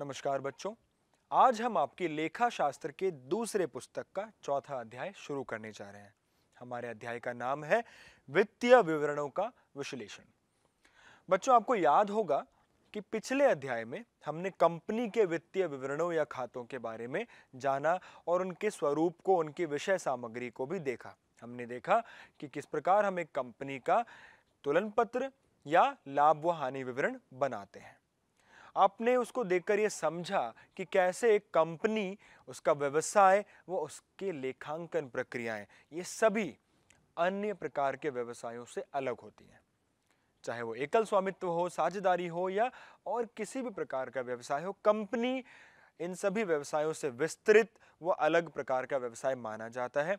नमस्कार बच्चों आज हम आपके लेखा शास्त्र के दूसरे पुस्तक का चौथा अध्याय शुरू करने जा रहे हैं हमारे अध्याय का नाम है वित्तीय विवरणों का विश्लेषण बच्चों आपको याद होगा कि पिछले अध्याय में हमने कंपनी के वित्तीय विवरणों या खातों के बारे में जाना और उनके स्वरूप को उनके विषय सामग्री को भी देखा हमने देखा कि किस प्रकार हम एक कंपनी का तुलन पत्र या लाभ व हानि विवरण बनाते हैं आपने उसको देखकर ये समझा कि कैसे एक कंपनी उसका व्यवसाय वो उसके लेखांकन प्रक्रियाएं ये सभी अन्य प्रकार के व्यवसायों से अलग होती हैं चाहे वो एकल स्वामित्व हो साझेदारी हो या और किसी भी प्रकार का व्यवसाय हो कंपनी इन सभी व्यवसायों से विस्तृत व अलग प्रकार का व्यवसाय माना जाता है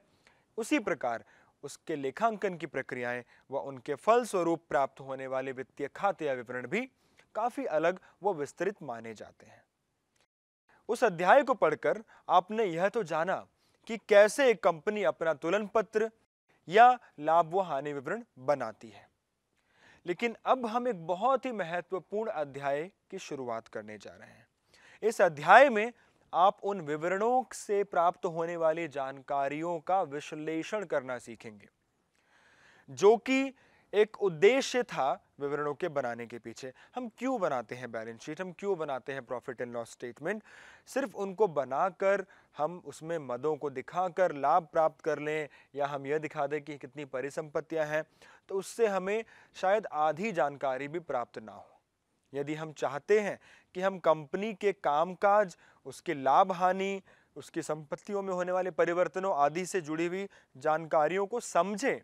उसी प्रकार उसके लेखांकन की प्रक्रियाएं व उनके फलस्वरूप प्राप्त होने वाले वित्तीय खाते या विवरण भी काफ़ी अलग व विस्तृत माने जाते हैं उस अध्याय को पढ़कर आपने यह तो जाना कि कैसे एक कंपनी अपना तुलन पत्र या लाभ व हानि विवरण बनाती है लेकिन अब हम एक बहुत ही महत्वपूर्ण अध्याय की शुरुआत करने जा रहे हैं इस अध्याय में आप उन विवरणों से प्राप्त होने वाली जानकारियों का विश्लेषण करना सीखेंगे जो कि एक उद्देश्य था विवरणों के बनाने के पीछे हम क्यों बनाते हैं बैलेंस शीट हम क्यों बनाते हैं प्रॉफिट एंड लॉस स्टेटमेंट सिर्फ उनको बनाकर हम उसमें मदों को दिखाकर लाभ प्राप्त कर लें या हम यह दिखा दें कि कितनी परिसंपत्तियां हैं तो उससे हमें शायद आधी जानकारी भी प्राप्त ना हो यदि हम चाहते हैं कि हम कंपनी के कामकाज उसके लाभ हानि उसकी संपत्तियों में होने वाले परिवर्तनों आदि से जुड़ी हुई जानकारियों को समझें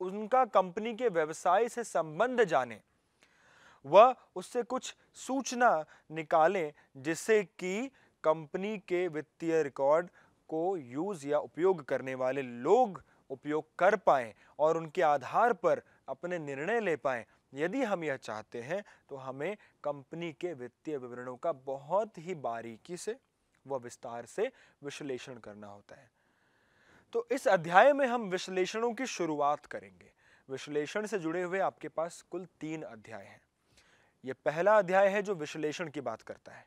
उनका कंपनी के व्यवसाय से संबंध जाने वह उससे कुछ सूचना निकालें जिससे कि कंपनी के वित्तीय रिकॉर्ड को यूज़ या उपयोग करने वाले लोग उपयोग कर पाए और उनके आधार पर अपने निर्णय ले पाए यदि हम यह चाहते हैं तो हमें कंपनी के वित्तीय विवरणों का बहुत ही बारीकी से व विस्तार से विश्लेषण करना होता है तो इस अध्याय में हम विश्लेषणों की शुरुआत करेंगे विश्लेषण से जुड़े हुए आपके पास कुल तीन अध्याय हैं यह पहला अध्याय है जो विश्लेषण की बात करता है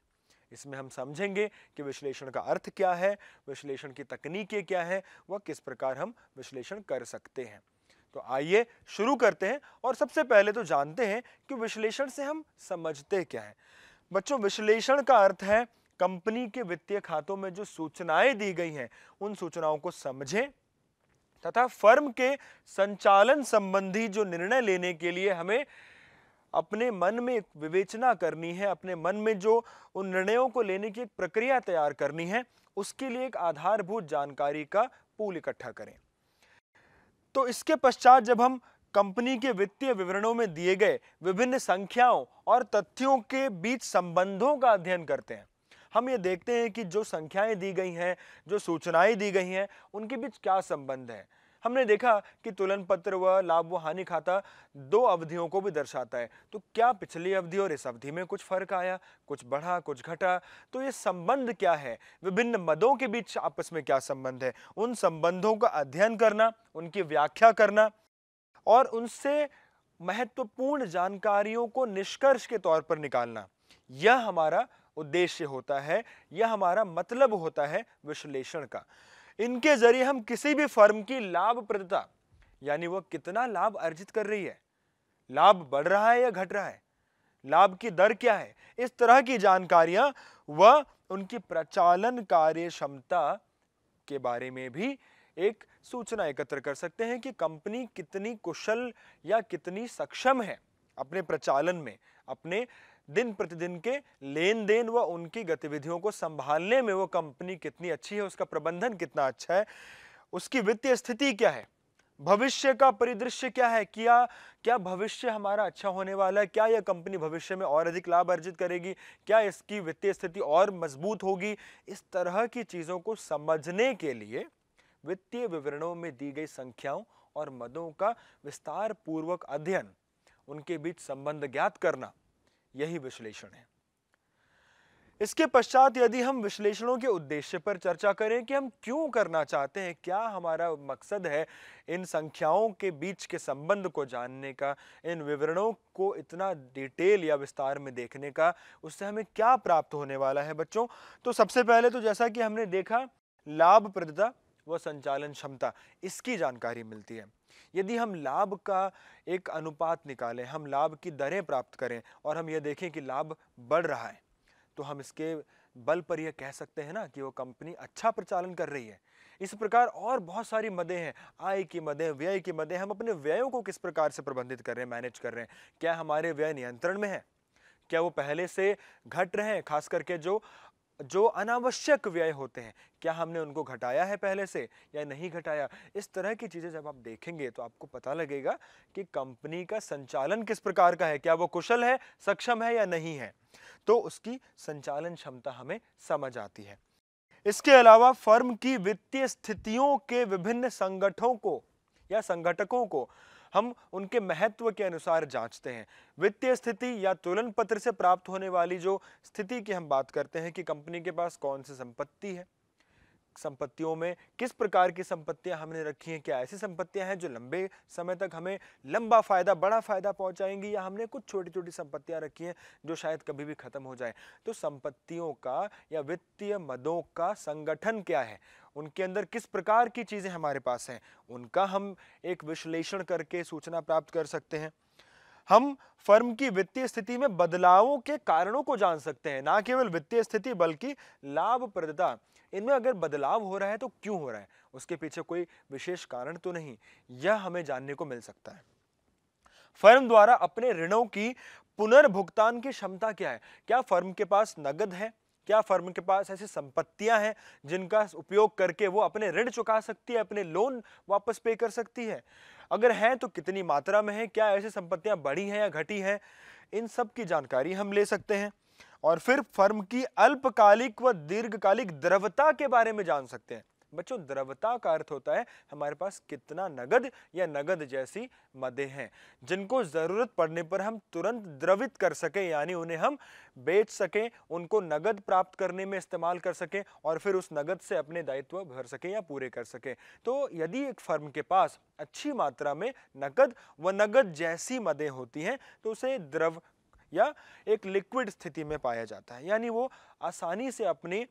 इसमें हम समझेंगे कि विश्लेषण का अर्थ क्या है विश्लेषण की तकनीकें क्या है वह किस प्रकार हम विश्लेषण कर सकते हैं तो आइए शुरू करते हैं और सबसे पहले तो जानते हैं कि विश्लेषण से हम समझते क्या है बच्चों विश्लेषण का अर्थ है कंपनी के वित्तीय खातों में जो सूचनाएं दी गई हैं उन सूचनाओं को समझें तथा फर्म के संचालन संबंधी जो निर्णय लेने के लिए हमें अपने मन में विवेचना करनी है अपने मन में जो उन निर्णयों को लेने की एक प्रक्रिया तैयार करनी है उसके लिए एक आधारभूत जानकारी का पूल इकट्ठा करें तो इसके पश्चात जब हम कंपनी के वित्तीय विवरणों में दिए गए विभिन्न संख्याओं और तथ्यों के बीच संबंधों का अध्ययन करते हैं हम ये देखते हैं कि जो संख्याएं दी गई हैं जो सूचनाएं दी गई हैं उनके बीच क्या संबंध है हमने देखा कि तुलन पत्र व लाभ व हानि खाता दो अवधियों को भी दर्शाता है तो क्या पिछली अवधि और इस अवधि में कुछ फर्क आया कुछ बढ़ा कुछ घटा तो ये संबंध क्या है विभिन्न मदों के बीच आपस में क्या संबंध है उन संबंधों का अध्ययन करना उनकी व्याख्या करना और उनसे महत्वपूर्ण जानकारियों को निष्कर्ष के तौर पर निकालना यह हमारा उद्देश्य होता है यह हमारा मतलब होता है विश्लेषण का इनके जरिए हम किसी भी फर्म की लाभप्रदता यानी वह कितना लाभ अर्जित कर रही है लाभ बढ़ रहा है या घट रहा है लाभ की दर क्या है इस तरह की जानकारियां व उनकी प्रचालन कार्य क्षमता के बारे में भी एक सूचना एकत्र कर सकते हैं कि कंपनी कितनी कुशल या कितनी सक्षम है अपने प्रचालन में अपने दिन प्रतिदिन के लेन देन व उनकी गतिविधियों को संभालने में वो कंपनी कितनी अच्छी है उसका प्रबंधन कितना अच्छा है उसकी वित्तीय स्थिति क्या है भविष्य का परिदृश्य क्या है क्या क्या भविष्य हमारा अच्छा होने वाला है क्या यह कंपनी भविष्य में और अधिक लाभ अर्जित करेगी क्या इसकी वित्तीय स्थिति और मजबूत होगी इस तरह की चीज़ों को समझने के लिए वित्तीय विवरणों में दी गई संख्याओं और मदों का विस्तार पूर्वक अध्ययन उनके बीच संबंध ज्ञात करना यही विश्लेषण है इसके पश्चात यदि हम विश्लेषणों के उद्देश्य पर चर्चा करें कि हम क्यों करना चाहते हैं क्या हमारा मकसद है इन संख्याओं के बीच के संबंध को जानने का इन विवरणों को इतना डिटेल या विस्तार में देखने का उससे हमें क्या प्राप्त होने वाला है बच्चों तो सबसे पहले तो जैसा कि हमने देखा लाभप्रदता व संचालन क्षमता इसकी जानकारी मिलती है यदि हम लाभ का एक अनुपात निकालें हम लाभ की दरें प्राप्त करें और हम ये देखें कि लाभ बढ़ रहा है तो हम इसके बल पर यह कह सकते हैं ना कि वो कंपनी अच्छा प्रचालन कर रही है इस प्रकार और बहुत सारी मदें हैं आय की मदें व्यय की मदें हम अपने व्ययों को किस प्रकार से प्रबंधित कर रहे हैं मैनेज कर रहे हैं क्या हमारे व्यय नियंत्रण में है क्या वो पहले से घट रहे हैं खास करके जो जो अनावश्यक व्यय होते हैं क्या हमने उनको घटाया है पहले से या नहीं घटाया इस तरह की चीज़ें जब आप देखेंगे तो आपको पता लगेगा कि कंपनी का संचालन किस प्रकार का है क्या वो कुशल है सक्षम है या नहीं है तो उसकी संचालन क्षमता हमें समझ आती है इसके अलावा फर्म की वित्तीय स्थितियों के विभिन्न संगठनों को या संगठकों को हम उनके महत्व के अनुसार जांचते हैं वित्तीय स्थिति या तुलन पत्र से प्राप्त होने वाली जो स्थिति की हम बात करते हैं कि कंपनी के पास कौन सी संपत्ति है संपत्तियों में किस प्रकार की संपत्तियां हमने रखी हैं क्या ऐसी संपत्तियां हैं जो लंबे समय तक हमें लंबा फ़ायदा बड़ा फ़ायदा पहुंचाएंगी या हमने कुछ छोटी छोटी संपत्तियां रखी हैं जो शायद कभी भी ख़त्म हो जाए तो संपत्तियों का या वित्तीय मदों का संगठन क्या है उनके अंदर किस प्रकार की चीज़ें हमारे पास हैं उनका हम एक विश्लेषण करके सूचना प्राप्त कर सकते हैं हम फर्म की वित्तीय स्थिति में बदलावों के कारणों को जान सकते हैं ना केवल वित्तीय स्थिति बल्कि लाभप्रदता इनमें अगर बदलाव हो रहा है तो क्यों हो रहा है उसके पीछे कोई विशेष कारण तो नहीं यह हमें जानने को मिल सकता है फर्म द्वारा अपने ऋणों की पुनर्भुगतान की क्षमता क्या है क्या फर्म के पास नगद है क्या फर्म के पास ऐसी संपत्तियां हैं जिनका उपयोग करके वो अपने ऋण चुका सकती है अपने लोन वापस पे कर सकती है अगर हैं तो कितनी मात्रा में है क्या ऐसी संपत्तियां बढ़ी हैं या घटी हैं इन सब की जानकारी हम ले सकते हैं और फिर फर्म की अल्पकालिक व दीर्घकालिक द्रवता के बारे में जान सकते हैं बच्चों द्रवता का अर्थ होता है हमारे पास कितना नगद या नगद जैसी मदें हैं जिनको ज़रूरत पड़ने पर हम तुरंत द्रवित कर सकें यानी उन्हें हम बेच सकें उनको नगद प्राप्त करने में इस्तेमाल कर सकें और फिर उस नगद से अपने दायित्व भर सकें या पूरे कर सकें तो यदि एक फर्म के पास अच्छी मात्रा में नकद व नगद जैसी मदें होती हैं तो उसे द्रव या एक लिक्विड स्थिति में पाया जाता है यानी वो आसानी से अपनी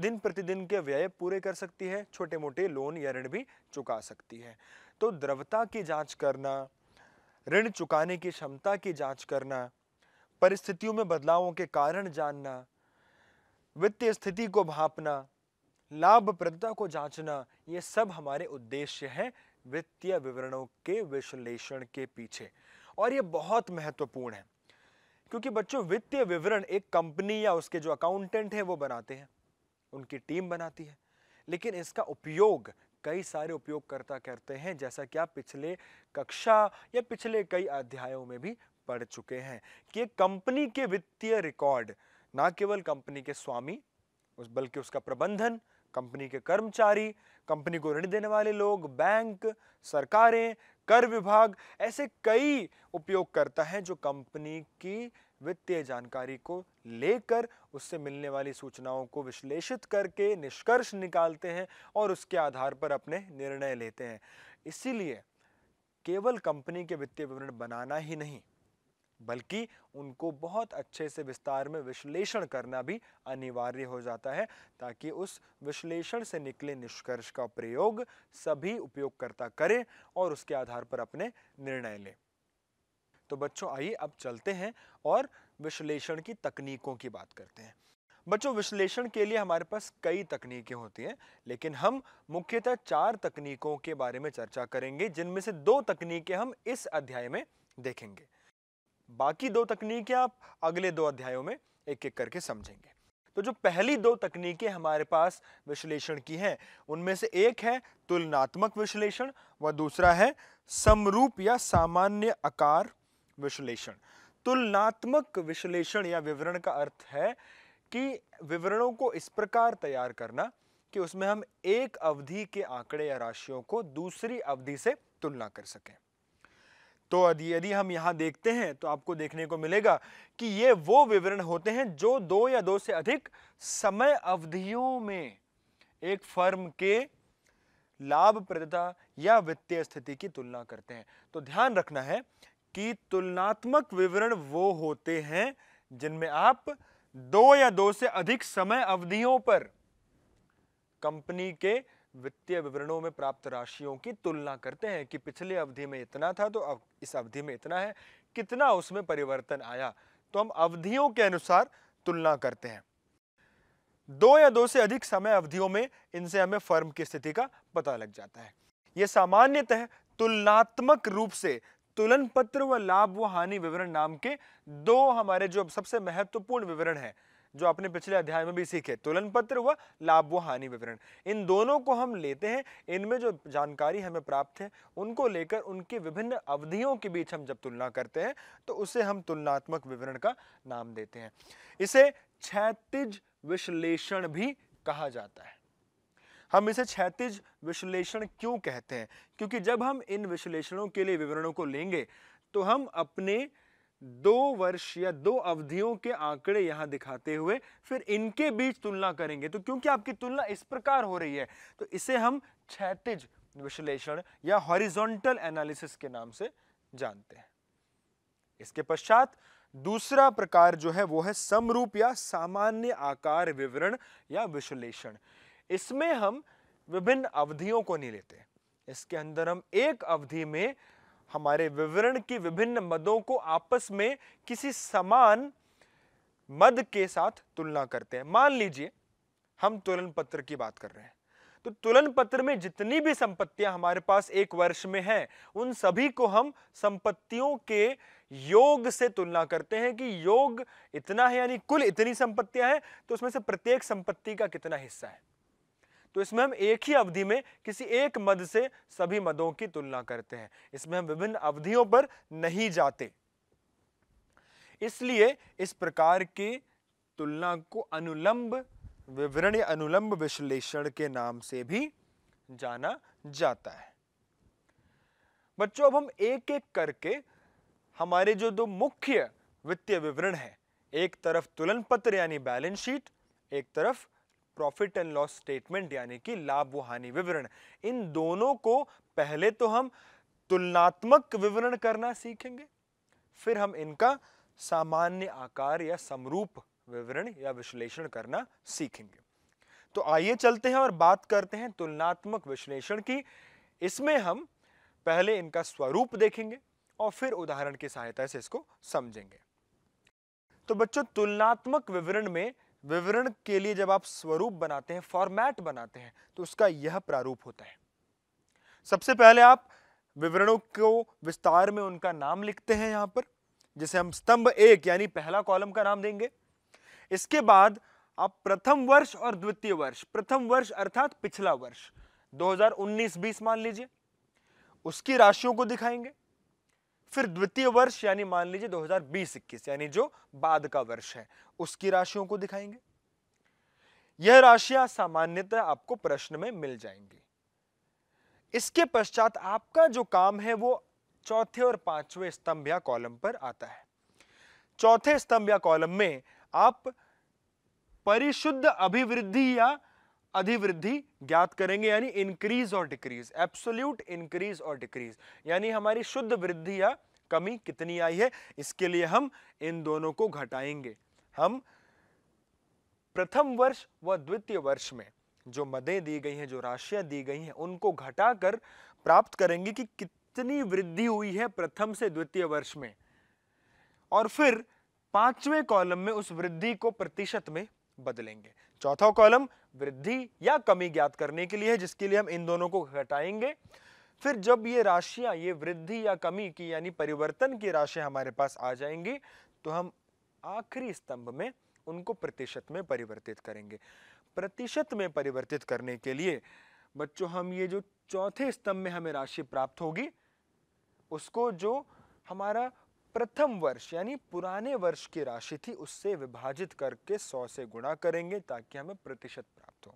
दिन प्रतिदिन के व्यय पूरे कर सकती है छोटे मोटे लोन या ऋण भी चुका सकती है तो द्रवता की जांच करना ऋण चुकाने की क्षमता की जांच करना परिस्थितियों में बदलावों के कारण जानना वित्तीय स्थिति को भापना लाभप्रदता को जांचना ये सब हमारे उद्देश्य हैं वित्तीय विवरणों के विश्लेषण के पीछे और ये बहुत महत्वपूर्ण है क्योंकि बच्चों वित्तीय विवरण एक कंपनी या उसके जो अकाउंटेंट है वो बनाते हैं उनकी टीम बनाती है लेकिन इसका उपयोग कई सारे उपयोगकर्ता करते हैं जैसा कि आप पिछले कक्षा या पिछले कई अध्यायों में भी पढ़ चुके हैं कि कंपनी के वित्तीय रिकॉर्ड ना केवल कंपनी के स्वामी उस बल्कि उसका प्रबंधन कंपनी के कर्मचारी कंपनी को ऋण देने वाले लोग बैंक सरकारें कर विभाग ऐसे कई उपयोगकर्ता हैं जो कंपनी की वित्तीय जानकारी को लेकर उससे मिलने वाली सूचनाओं को विश्लेषित करके निष्कर्ष निकालते हैं और उसके आधार पर अपने निर्णय लेते हैं इसीलिए केवल कंपनी के वित्तीय विवरण बनाना ही नहीं बल्कि उनको बहुत अच्छे से विस्तार में विश्लेषण करना भी अनिवार्य हो जाता है ताकि उस विश्लेषण से निकले निष्कर्ष का प्रयोग सभी उपयोगकर्ता करें और उसके आधार पर अपने निर्णय लें तो बच्चों आइए अब चलते हैं और विश्लेषण की तकनीकों की बात करते हैं बच्चों विश्लेषण के लिए हमारे पास कई तकनीकें होती हैं लेकिन हम मुख्यतः चार तकनीकों के बारे में चर्चा करेंगे जिनमें से दो तकनीकें हम इस अध्याय में देखेंगे बाकी दो तकनीकें आप अगले दो अध्यायों में एक एक करके समझेंगे तो जो पहली दो तकनीकें हमारे पास विश्लेषण की हैं उनमें से एक है तुलनात्मक विश्लेषण व दूसरा है समरूप या सामान्य आकार विश्लेषण तुलनात्मक विश्लेषण या विवरण का अर्थ है कि विवरणों को इस प्रकार तैयार करना कि उसमें हम एक अवधि के आंकड़े या राशियों को दूसरी अवधि से तुलना कर सकें तो यदि यदि हम यहां देखते हैं तो आपको देखने को मिलेगा कि ये वो विवरण होते हैं जो दो या दो से अधिक समय अवधियों में एक फर्म के लाभप्रदता या वित्तीय स्थिति की तुलना करते हैं तो ध्यान रखना है कि तुलनात्मक विवरण वो होते हैं जिनमें आप दो या दो से अधिक समय अवधियों पर कंपनी के वित्तीय विवरणों में प्राप्त राशियों की तुलना करते हैं कि पिछले अवधि में इतना था तो अब इस अवधि में इतना है कितना उसमें परिवर्तन आया तो हम अवधियों के अनुसार तुलना करते हैं दो या दो से अधिक समय अवधियों में इनसे हमें फर्म की स्थिति का पता लग जाता है यह सामान्यतः तुलनात्मक रूप से तुलन पत्र व लाभ व हानि विवरण नाम के दो हमारे जो सबसे महत्वपूर्ण विवरण है जो आपने पिछले अध्याय में भी सीखे तुलन पत्र व लाभ व हानि विवरण इन दोनों को हम लेते हैं इनमें जो जानकारी हमें प्राप्त है उनको लेकर उनकी विभिन्न अवधियों के बीच हम जब तुलना करते हैं तो उसे हम तुलनात्मक विवरण का नाम देते हैं इसे क्षैतिज विश्लेषण भी कहा जाता है हम इसे क्षैतिज विश्लेषण क्यों कहते हैं क्योंकि जब हम इन विश्लेषणों के लिए विवरणों को लेंगे तो हम अपने दो वर्ष या दो अवधियों के आंकड़े यहां दिखाते हुए फिर इनके बीच तुलना करेंगे तो क्योंकि आपकी तुलना इस प्रकार हो रही है तो इसे हम क्षैतिज विश्लेषण या हॉरिजॉन्टल एनालिसिस के नाम से जानते हैं इसके पश्चात दूसरा प्रकार जो है वो है समरूप या सामान्य आकार विवरण या विश्लेषण इसमें हम विभिन्न अवधियों को नहीं लेते इसके अंदर हम एक अवधि में हमारे विवरण की विभिन्न मदों को आपस में किसी समान मद के साथ तुलना करते हैं मान लीजिए हम तुलन पत्र की बात कर रहे हैं तो तुलन पत्र में जितनी भी संपत्तियां हमारे पास एक वर्ष में हैं उन सभी को हम संपत्तियों के योग से तुलना करते हैं कि योग इतना है यानी कुल इतनी संपत्तियां हैं तो उसमें से प्रत्येक संपत्ति का कितना हिस्सा है तो इसमें हम एक ही अवधि में किसी एक मद से सभी मदों की तुलना करते हैं इसमें हम विभिन्न अवधियों पर नहीं जाते इसलिए इस प्रकार की तुलना को अनुलंब विवरण या अनुलंब विश्लेषण के नाम से भी जाना जाता है बच्चों अब हम एक एक करके हमारे जो दो मुख्य वित्तीय विवरण है एक तरफ तुलन पत्र यानी बैलेंस शीट एक तरफ प्रॉफिट एंड लॉस स्टेटमेंट यानी कि लाभ व हानि विवरण इन दोनों को पहले तो हम तुलनात्मक विवरण करना सीखेंगे फिर हम इनका सामान्य आकार या समरूप विवरण या विश्लेषण करना सीखेंगे तो आइए चलते हैं और बात करते हैं तुलनात्मक विश्लेषण की इसमें हम पहले इनका स्वरूप देखेंगे और फिर उदाहरण की सहायता से इसको समझेंगे तो बच्चों तुलनात्मक विवरण में विवरण के लिए जब आप स्वरूप बनाते हैं फॉर्मेट बनाते हैं तो उसका यह प्रारूप होता है सबसे पहले आप विवरणों को विस्तार में उनका नाम लिखते हैं यहां पर जिसे हम स्तंभ एक यानी पहला कॉलम का नाम देंगे इसके बाद आप प्रथम वर्ष और द्वितीय वर्ष प्रथम वर्ष अर्थात पिछला वर्ष 2019-20 मान लीजिए उसकी राशियों को दिखाएंगे फिर द्वितीय वर्ष यानी मान लीजिए दो हजार यानी जो बाद का वर्ष है उसकी राशियों को दिखाएंगे यह राशियां सामान्यतः आपको प्रश्न में मिल जाएंगी इसके पश्चात आपका जो काम है वो चौथे और पांचवें स्तंभ या कॉलम पर आता है चौथे स्तंभ या कॉलम में आप परिशुद्ध अभिवृद्धि या अधिवृद्धि ज्ञात करेंगे यानी इंक्रीज और डिक्रीज एब्सोल्यूट इंक्रीज और डिक्रीज यानी हमारी शुद्ध वृद्धि या कमी कितनी आई है इसके लिए हम इन दोनों को घटाएंगे हम प्रथम वर्ष व द्वितीय वर्ष में जो मदें दी गई हैं जो राशियां दी गई हैं उनको घटाकर प्राप्त करेंगे कि कितनी वृद्धि हुई है प्रथम से द्वितीय वर्ष में और फिर पांचवें कॉलम में उस वृद्धि को प्रतिशत में बदलेंगे चौथा कॉलम वृद्धि या कमी ज्ञात करने के लिए है जिसके लिए हम इन दोनों को घटाएंगे फिर जब ये राशियां ये वृद्धि या कमी की यानी परिवर्तन की राशियां हमारे पास आ जाएंगी तो हम आखिरी स्तंभ में उनको प्रतिशत में परिवर्तित करेंगे प्रतिशत में परिवर्तित करने के लिए बच्चों हम ये जो चौथे स्तंभ में हमें राशि प्राप्त होगी उसको जो हमारा प्रथम वर्ष यानी पुराने वर्ष की राशि थी उससे विभाजित करके सौ से गुणा करेंगे ताकि हमें प्रतिशत प्राप्त हो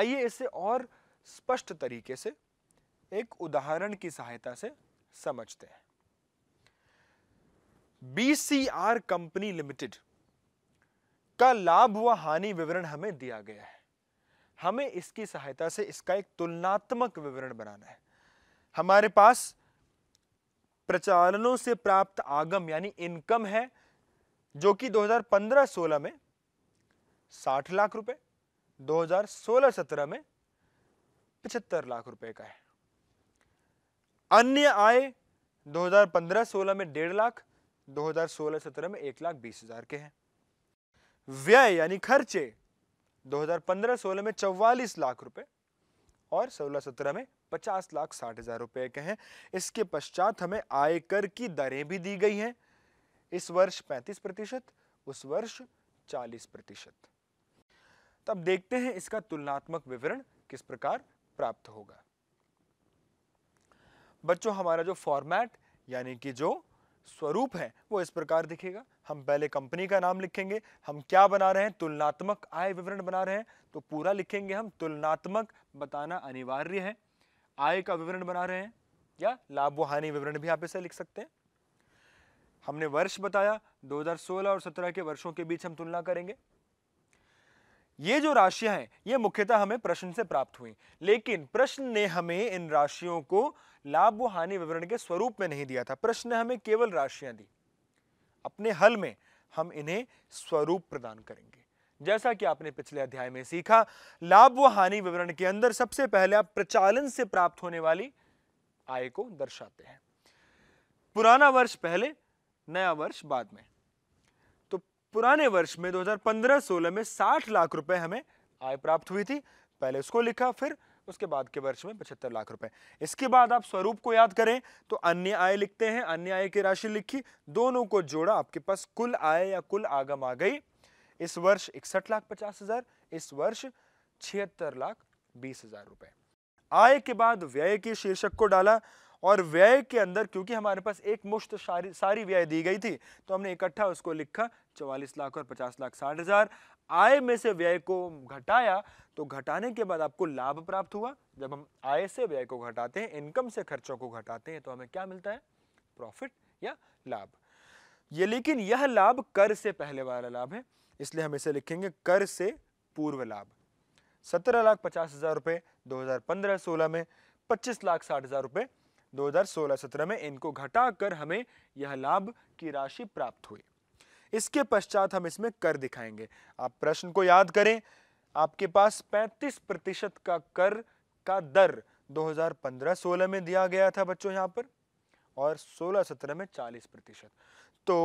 आइए इसे और स्पष्ट तरीके से एक उदाहरण की सहायता से समझते हैं बीसीआर कंपनी लिमिटेड का लाभ व हानि विवरण हमें दिया गया है हमें इसकी सहायता से इसका एक तुलनात्मक विवरण बनाना है हमारे पास प्रचालनों से प्राप्त आगम यानी इनकम है जो कि 2015-16 में 60 लाख रुपए 2016-17 में पचहत्तर लाख रुपए का है अन्य आय 2015-16 में डेढ़ लाख 2016-17 में एक लाख बीस हजार के हैं व्यय यानी खर्चे 2015-16 में चौवालीस लाख रुपए और 16-17 में पचास लाख साठ हज़ार रुपए के हैं इसके पश्चात हमें आयकर की दरें भी दी गई हैं इस वर्ष पैंतीस प्रतिशत उस वर्ष चालीस प्रतिशत तब देखते हैं इसका तुलनात्मक विवरण किस प्रकार प्राप्त होगा बच्चों हमारा जो फॉर्मेट यानी कि जो स्वरूप है वो इस प्रकार दिखेगा हम पहले कंपनी का नाम लिखेंगे हम क्या बना रहे हैं तुलनात्मक आय विवरण बना रहे हैं तो पूरा लिखेंगे हम तुलनात्मक बताना अनिवार्य है आय का विवरण बना रहे हैं या लाभ व हानि विवरण भी आप इसे लिख सकते हैं हमने वर्ष बताया 2016 और 17 के वर्षों के बीच हम तुलना करेंगे ये जो राशियां हैं ये मुख्यतः हमें प्रश्न से प्राप्त हुई लेकिन प्रश्न ने हमें इन राशियों को लाभ व हानि विवरण के स्वरूप में नहीं दिया था प्रश्न ने हमें केवल राशियां दी अपने हल में हम इन्हें स्वरूप प्रदान करेंगे जैसा कि आपने पिछले अध्याय में सीखा लाभ व हानि विवरण के अंदर सबसे पहले आप प्रचालन से प्राप्त होने वाली आय को दर्शाते हैं पुराना वर्ष पहले नया वर्ष बाद में तो पुराने वर्ष में 2015-16 में 60 लाख रुपए हमें आय प्राप्त हुई थी पहले उसको लिखा फिर उसके बाद के वर्ष में पचहत्तर लाख रुपए इसके बाद आप स्वरूप को याद करें तो अन्य आय लिखते हैं अन्य आय की राशि लिखी दोनों को जोड़ा आपके पास कुल आय या कुल आगम आ गई इस वर्ष इकसठ लाख पचास हजार इस वर्ष छिहत्तर लाख बीस हजार रुपए आय के बाद व्यय के शीर्षक को डाला और व्यय के अंदर क्योंकि हमारे पास एक मुश्त सारी व्यय दी गई थी तो हमने इकट्ठा उसको लिखा चवालीस लाख और पचास लाख साठ हजार आय में से व्यय को घटाया तो घटाने के बाद आपको लाभ प्राप्त हुआ जब हम आय से व्यय को घटाते हैं इनकम से खर्चों को घटाते हैं तो हमें क्या मिलता है प्रॉफिट या लाभ ये लेकिन यह लाभ कर से पहले वाला लाभ है इसलिए हम इसे लिखेंगे कर से पूर्व लाभ सत्रह लाख पचास हज़ार रुपये दो हज़ार पंद्रह सोलह में पच्चीस लाख साठ हज़ार रुपये दो हज़ार सोलह सत्रह में इनको घटाकर हमें यह लाभ की राशि प्राप्त हुई इसके पश्चात हम इसमें कर दिखाएंगे आप प्रश्न को याद करें आपके पास 35 प्रतिशत का कर का दर 2015-16 में दिया गया था बच्चों यहां पर और 16-17 में 40 प्रतिशत तो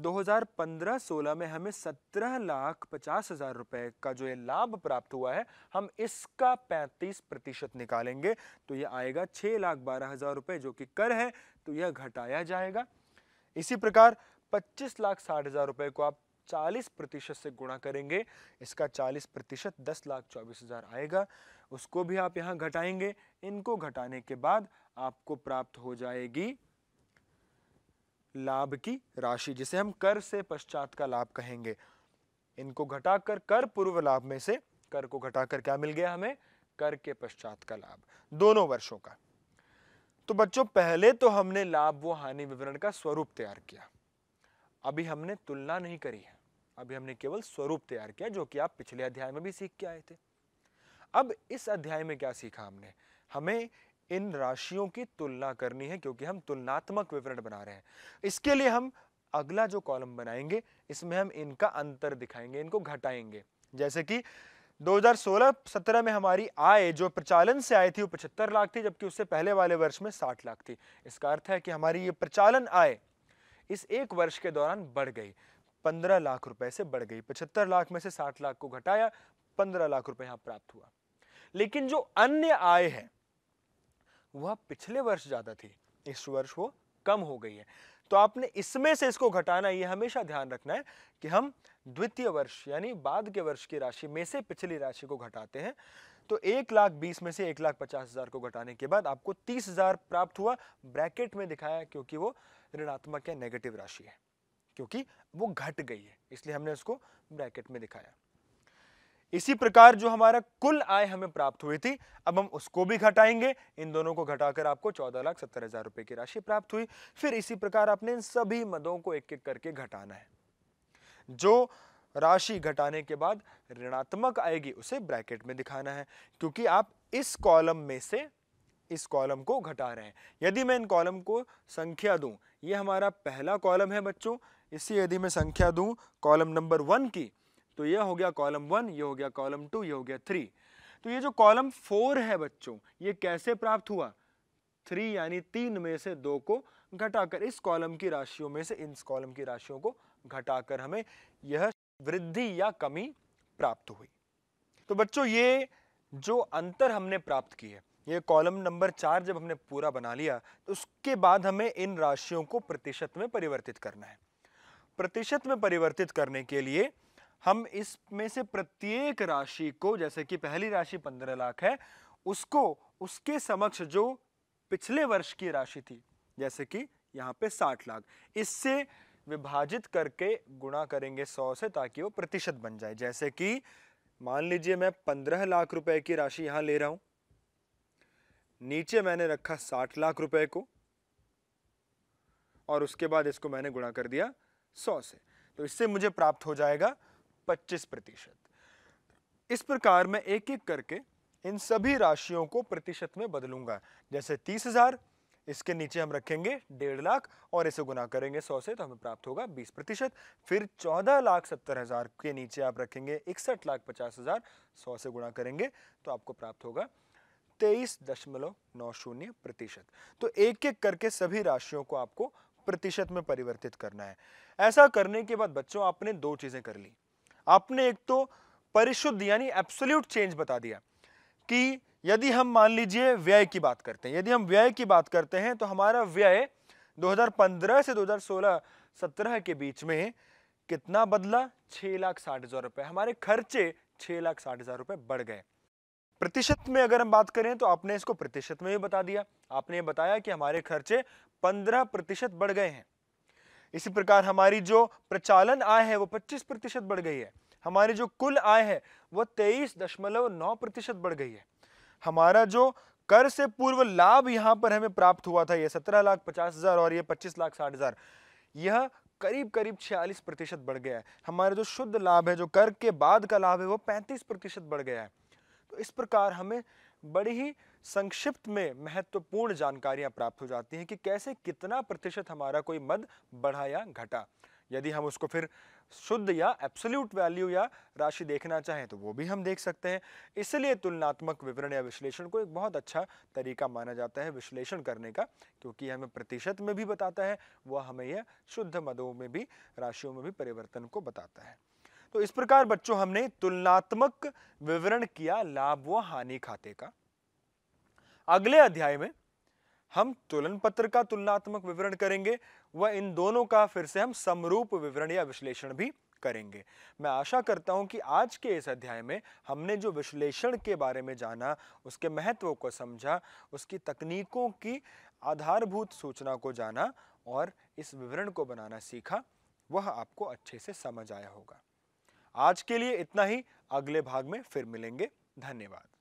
2015-16 में हमें सत्रह लाख पचास हजार रुपए का जो ये लाभ प्राप्त हुआ है हम इसका 35 प्रतिशत निकालेंगे तो ये आएगा छह लाख बारह हजार रुपए जो कि कर है तो यह घटाया जाएगा इसी प्रकार 25 लाख साठ हजार रुपए को आप 40 प्रतिशत से गुणा करेंगे इसका 40 प्रतिशत दस लाख चौबीस हजार आएगा उसको भी आप यहाँ घटाएंगे इनको घटाने के बाद आपको प्राप्त हो जाएगी लाभ की राशि जिसे हम कर से पश्चात का लाभ कहेंगे इनको घटाकर कर पूर्व लाभ में से कर को घटाकर क्या मिल गया हमें कर के पश्चात का लाभ दोनों वर्षों का तो बच्चों पहले तो हमने लाभ व हानि विवरण का स्वरूप तैयार किया अभी हमने तुलना नहीं करी है अभी हमने केवल स्वरूप तैयार किया जो कि आप पिछले अध्याय में भी सीख के आए थे अब इस अध्याय में क्या सीखा हमने हमें इन राशियों की तुलना करनी है क्योंकि हम तुलनात्मक विवरण बना रहे हैं इसके लिए हम अगला जो कॉलम बनाएंगे इसमें हम इनका अंतर दिखाएंगे इनको घटाएंगे जैसे कि 2016-17 में हमारी आय जो प्रचालन से आई थी वो पचहत्तर लाख थी जबकि उससे पहले वाले वर्ष में 60 लाख थी इसका अर्थ है कि हमारी ये प्रचालन आय इस एक वर्ष के दौरान बढ़ गई 15 लाख रुपए से बढ़ गई पचहत्तर लाख में से 60 लाख को घटाया 15 लाख रुपए यहाँ प्राप्त हुआ लेकिन जो अन्य आय है वह पिछले वर्ष ज़्यादा थी इस वर्ष वो कम हो गई है तो आपने इसमें से इसको घटाना ये हमेशा ध्यान रखना है कि हम द्वितीय वर्ष यानी बाद के वर्ष की राशि में से पिछली राशि को घटाते हैं तो एक लाख बीस में से एक लाख पचास हज़ार को घटाने के बाद आपको तीस हज़ार प्राप्त हुआ ब्रैकेट में दिखाया क्योंकि वो ऋणात्मक या नेगेटिव राशि है क्योंकि वो घट गई है इसलिए हमने उसको ब्रैकेट में दिखाया इसी प्रकार जो हमारा कुल आय हमें प्राप्त हुई थी अब हम उसको भी घटाएंगे इन दोनों को घटाकर आपको चौदह लाख सत्तर हजार रुपए की राशि प्राप्त हुई फिर इसी प्रकार आपने इन सभी मदों को एक एक करके घटाना है जो राशि घटाने के बाद ऋणात्मक आएगी उसे ब्रैकेट में दिखाना है क्योंकि आप इस कॉलम में से इस कॉलम को घटा रहे हैं यदि मैं इन कॉलम को संख्या दूं ये हमारा पहला कॉलम है बच्चों इसी यदि मैं संख्या दूं कॉलम नंबर वन की तो ये हो गया कॉलम वन ये हो गया कॉलम टू ये हो गया थ्री तो ये जो कॉलम फोर है बच्चों ये कैसे प्राप्त हुआ थ्री यानी तीन में से दो को घटाकर इस कॉलम की राशियों में से इन कॉलम की राशियों को घटाकर हमें यह वृद्धि या कमी प्राप्त हुई तो बच्चों ये जो अंतर हमने प्राप्त की है ये कॉलम नंबर चार जब हमने पूरा बना लिया तो उसके बाद हमें इन राशियों को प्रतिशत में परिवर्तित करना है प्रतिशत में परिवर्तित करने के लिए हम इसमें से प्रत्येक राशि को जैसे कि पहली राशि पंद्रह लाख है उसको उसके समक्ष जो पिछले वर्ष की राशि थी जैसे कि यहाँ पे साठ लाख इससे विभाजित करके गुणा करेंगे सौ से ताकि वो प्रतिशत बन जाए जैसे कि मान लीजिए मैं पंद्रह लाख रुपए की राशि यहाँ ले रहा हूँ नीचे मैंने रखा साठ लाख रुपए को और उसके बाद इसको मैंने गुणा कर दिया सौ से तो इससे मुझे प्राप्त हो जाएगा 25 प्रतिशत इस प्रकार मैं एक एक करके इन सभी राशियों को प्रतिशत में बदलूंगा जैसे तीस हजार इसके नीचे हम रखेंगे डेढ़ लाख और इसे गुना करेंगे सौ से तो हमें प्राप्त होगा बीस प्रतिशत फिर चौदह लाख सत्तर हजार के नीचे आप रखेंगे इकसठ लाख पचास हजार सौ से गुणा करेंगे तो आपको प्राप्त होगा तेईस दशमलव नौ शून्य प्रतिशत तो एक एक करके सभी राशियों को आपको प्रतिशत में परिवर्तित करना है ऐसा करने के बाद बच्चों आपने दो चीज़ें कर ली आपने एक तो परिशुद्ध यानी एब्सोल्यूट चेंज बता दिया कि यदि हम मान लीजिए व्यय की बात करते हैं यदि हम व्यय की बात करते हैं तो हमारा व्यय 2015 से 2016-17 के बीच में कितना बदला छः लाख साठ हज़ार रुपये हमारे खर्चे छः लाख साठ हज़ार रुपये बढ़ गए प्रतिशत में अगर हम बात करें तो आपने इसको प्रतिशत में भी बता दिया आपने बताया कि हमारे खर्चे पंद्रह प्रतिशत बढ़ गए हैं इसी प्रकार हमारी जो प्रचालन आय है वो 25 प्रतिशत बढ़ गई है हमारी जो कुल आय है वो तेईस दशमलव नौ प्रतिशत बढ़ गई है हमारा जो कर से पूर्व लाभ यहाँ पर हमें प्राप्त हुआ था ये सत्रह लाख पचास हज़ार और ये पच्चीस लाख साठ हज़ार यह करीब करीब छियालीस प्रतिशत बढ़ गया है हमारा जो शुद्ध लाभ है जो कर के बाद का लाभ है वो पैंतीस प्रतिशत बढ़ गया है तो इस प्रकार हमें बड़ी ही संक्षिप्त में महत्वपूर्ण जानकारियां प्राप्त हो जाती हैं कि कैसे कितना प्रतिशत हमारा कोई मद बढ़ा या घटा यदि हम उसको फिर शुद्ध या एब्सोल्यूट वैल्यू या राशि देखना चाहें तो वो भी हम देख सकते हैं इसलिए तुलनात्मक विवरण या विश्लेषण को एक बहुत अच्छा तरीका माना जाता है विश्लेषण करने का क्योंकि हमें प्रतिशत में भी बताता है वह हमें यह शुद्ध मदों में भी राशियों में भी परिवर्तन को बताता है तो इस प्रकार बच्चों हमने तुलनात्मक विवरण किया लाभ व हानि खाते का अगले अध्याय में हम तुलन पत्र का तुलनात्मक विवरण करेंगे व इन दोनों का फिर से हम समरूप विवरण या विश्लेषण भी करेंगे मैं आशा करता हूं कि आज के इस अध्याय में हमने जो विश्लेषण के बारे में जाना उसके महत्व को समझा उसकी तकनीकों की आधारभूत सूचना को जाना और इस विवरण को बनाना सीखा वह आपको अच्छे से समझ आया होगा आज के लिए इतना ही अगले भाग में फिर मिलेंगे धन्यवाद